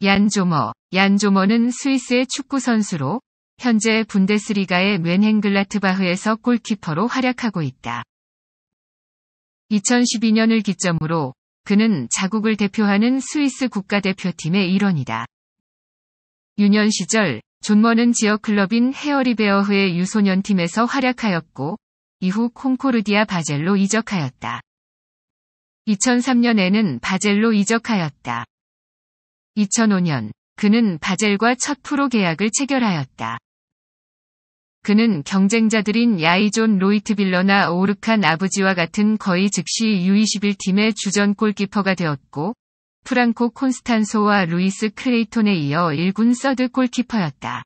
얀조머. 얀조머는 스위스의 축구 선수로 현재 분데스리가의 맨헨글라트바흐에서 골키퍼로 활약하고 있다. 2012년을 기점으로 그는 자국을 대표하는 스위스 국가대표팀의 일원이다. 유년 시절 존머는 지역 클럽인 헤어리베어흐의 유소년팀에서 활약하였고 이후 콩코르디아 바젤로 이적하였다. 2003년에는 바젤로 이적하였다. 2005년 그는 바젤과 첫 프로 계약을 체결하였다. 그는 경쟁자들인 야이존 로이트빌러나 오르칸 아부지와 같은 거의 즉시 U21팀의 주전 골키퍼가 되었고 프랑코 콘스탄소와 루이스 크레이톤에 이어 1군 서드 골키퍼였다.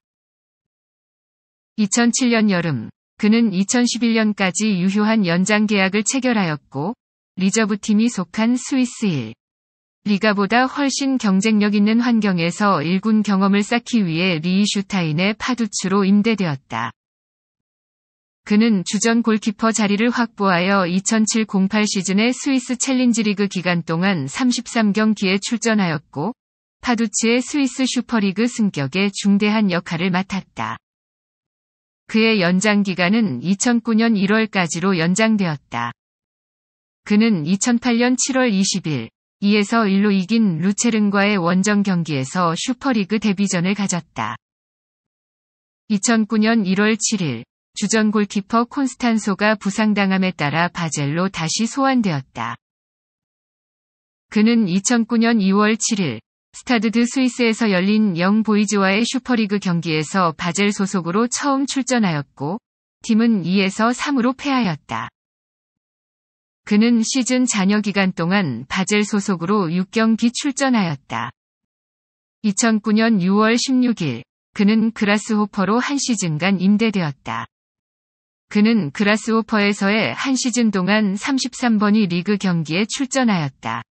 2007년 여름 그는 2011년까지 유효한 연장 계약을 체결하였고 리저브팀이 속한 스위스 1 리가보다 훨씬 경쟁력 있는 환경에서 일군 경험을 쌓기 위해 리이슈타인의 파두츠로 임대되었다. 그는 주전 골키퍼 자리를 확보하여 2007-08 시즌의 스위스 챌린지리그 기간 동안 33경기에 출전하였고 파두치의 스위스 슈퍼리그 승격에 중대한 역할을 맡았다. 그의 연장 기간은 2009년 1월까지로 연장되었다. 그는 2008년 7월 20일 2에서 1로 이긴 루체른과의 원정 경기에서 슈퍼리그 데뷔전을 가졌다. 2009년 1월 7일 주전 골키퍼 콘스탄소가 부상당함에 따라 바젤로 다시 소환되었다. 그는 2009년 2월 7일 스타드드 스위스에서 열린 영 보이즈와의 슈퍼리그 경기에서 바젤 소속으로 처음 출전하였고, 팀은 2에서 3으로 패하였다. 그는 시즌 잔여 기간 동안 바젤 소속으로 6경기 출전하였다. 2009년 6월 16일, 그는 그라스호퍼로 한 시즌간 임대되었다. 그는 그라스호퍼에서의 한 시즌 동안 33번이 리그 경기에 출전하였다.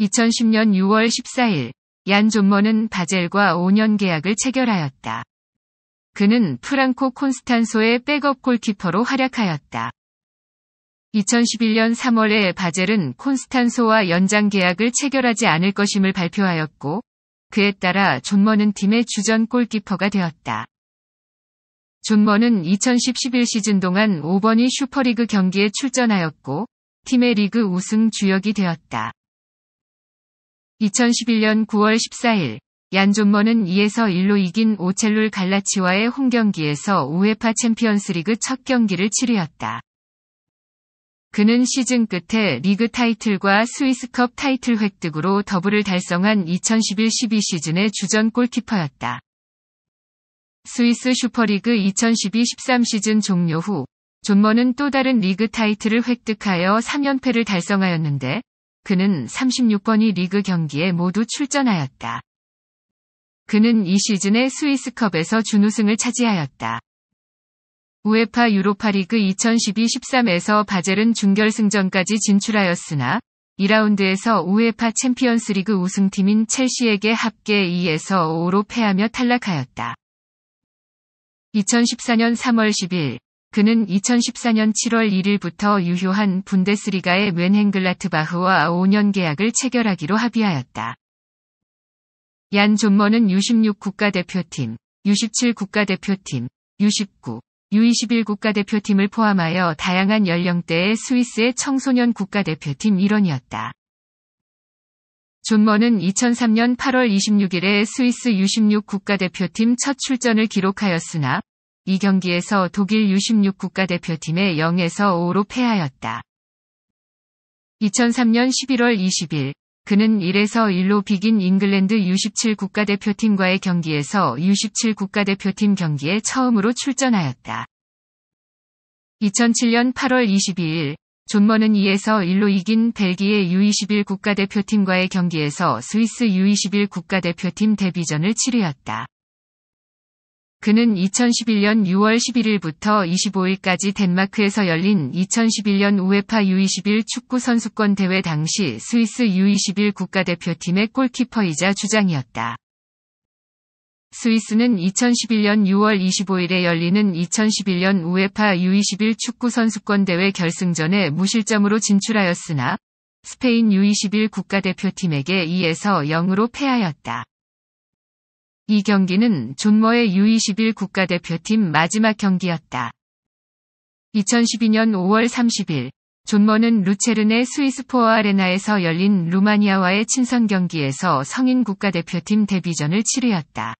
2010년 6월 14일, 얀 존머는 바젤과 5년 계약을 체결하였다. 그는 프랑코 콘스탄소의 백업 골키퍼로 활약하였다. 2011년 3월에 바젤은 콘스탄소와 연장 계약을 체결하지 않을 것임을 발표하였고 그에 따라 존머는 팀의 주전 골키퍼가 되었다. 존머는 2010-11 시즌 동안 5번이 슈퍼리그 경기에 출전하였고 팀의 리그 우승 주역이 되었다. 2011년 9월 14일 얀 존머는 2에서 1로 이긴 오첼룰 갈라치와의 홈 경기에서 우에파 챔피언스리그 첫 경기를 치르였다. 그는 시즌 끝에 리그 타이틀과 스위스컵 타이틀 획득으로 더블을 달성한 2011-12 시즌의 주전 골키퍼였다. 스위스 슈퍼리그 2012-13 시즌 종료 후 존머는 또 다른 리그 타이틀을 획득하여 3연패를 달성하였는데 그는 36번이 리그 경기에 모두 출전하였다. 그는 이 시즌에 스위스컵에서 준우승을 차지하였다. 우에파 유로파리그 2012-13에서 바젤은 중결승전까지 진출하였으나 2라운드에서 우에파 챔피언스리그 우승팀인 첼시에게 합계 2에서 5로 패하며 탈락하였다. 2014년 3월 10일 그는 2014년 7월 1일부터 유효한 분데스리가의 웬헨글라트바흐와 5년 계약을 체결하기로 합의하였다. 얀 존머는 U16 국가대표팀, U17 국가대표팀, U19, U21 국가대표팀을 포함하여 다양한 연령대의 스위스의 청소년 국가대표팀 일원이었다. 존머는 2003년 8월 26일에 스위스 U16 국가대표팀 첫 출전을 기록하였으나 이 경기에서 독일 U16 국가대표팀에 0에서 5로 패하였다. 2003년 11월 20일 그는 1에서 1로 비긴 잉글랜드 U17 국가대표팀과의 경기에서 U17 국가대표팀 경기에 처음으로 출전하였다. 2007년 8월 22일 존머는 2에서 1로 이긴 벨기에 U21 국가대표팀과의 경기에서 스위스 U21 국가대표팀 데뷔전을 치르였다. 그는 2011년 6월 11일부터 25일까지 덴마크에서 열린 2011년 우에파 U21 축구 선수권 대회 당시 스위스 U21 국가대표팀의 골키퍼이자 주장이었다. 스위스는 2011년 6월 25일에 열리는 2011년 우에파 U21 축구 선수권 대회 결승전에 무실점으로 진출하였으나 스페인 U21 국가대표팀에게 2에서 0으로 패하였다. 이 경기는 존머의 U21 국가대표팀 마지막 경기였다. 2012년 5월 30일 존머는 루체른의 스위스포어 아레나에서 열린 루마니아와의 친선 경기에서 성인 국가대표팀 데뷔전을 치르였다.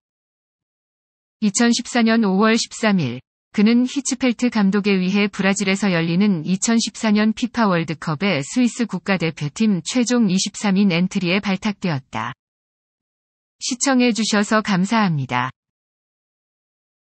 2014년 5월 13일 그는 히츠펠트 감독에 의해 브라질에서 열리는 2014년 피파 월드컵에 스위스 국가대표팀 최종 23인 엔트리에 발탁되었다. 시청해주셔서 감사합니다.